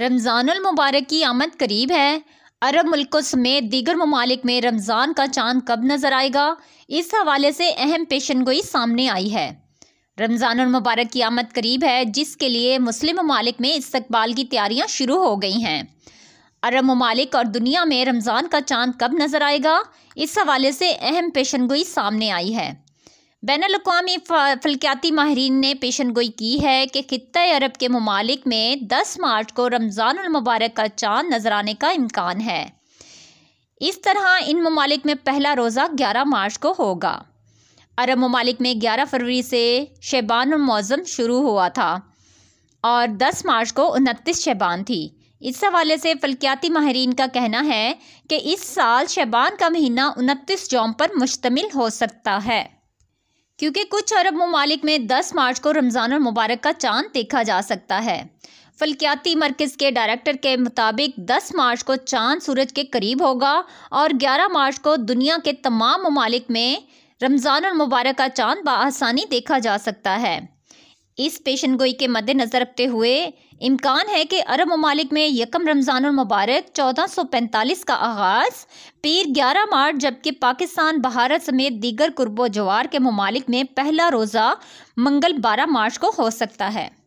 मुबारक की आमद करीब है अरब मुल्कों समेत दीगर ममालिक में रमज़ान का चांद कब नज़र आएगा इस हवाले से अहम पेशन गोई सामने आई है रमज़ानमबारक की आमद करीब है जिसके लिए मुस्लिम ममालिक में इस्तबाल की तैयारियाँ शुरू हो गई हैं अरब ममालिक और दुनिया में रमज़ान का चांद कब नज़र आएगा इस हवाले से अहम पेशन गोई सामने आई है बैन अवी फलकियाती माहरीन ने पेशन गोई की है कि खत्े अरब के ममालिक में दस मार्च को रमज़ानमबारक का चाँद नज़र आने का इम्कान है इस तरह इन ममालिक में पहला रोज़ा ग्यारह मार्च को होगा अरब ममालिक में ग्यारह फरवरी से शैबान शुरू हुआ था और दस मार्च को उनतीस शैबान थी इस हवाले से फलकियाती माहरीन का कहना है कि इस साल शैबान का महीना उनतीस जौम पर मुश्तमिल हो सकता है क्योंकि कुछ अरब ममालिक में 10 मार्च को रमज़ान मुबारक का चांद देखा जा सकता है फलकियाती मरकज़ के डायरेक्टर के मुताबिक 10 मार्च को चांद सूरज के करीब होगा और 11 मार्च को दुनिया के तमाम ममालिक में रमज़ान मुबारक का चांद बसानी देखा जा सकता है इस पेशन गोई के मद्देनज़र रखते हुए इम्कान है कि अरब ममालिक में यकम रमज़ानमबारक चौदह सौ पैंतालीस का आगाज़ पीर ग्यारह मार्च जबकि पाकिस्तान भारत समेत दीगर कुर्बो जवार के ममालिक में पहला रोज़ा मंगल बारह मार्च को हो सकता है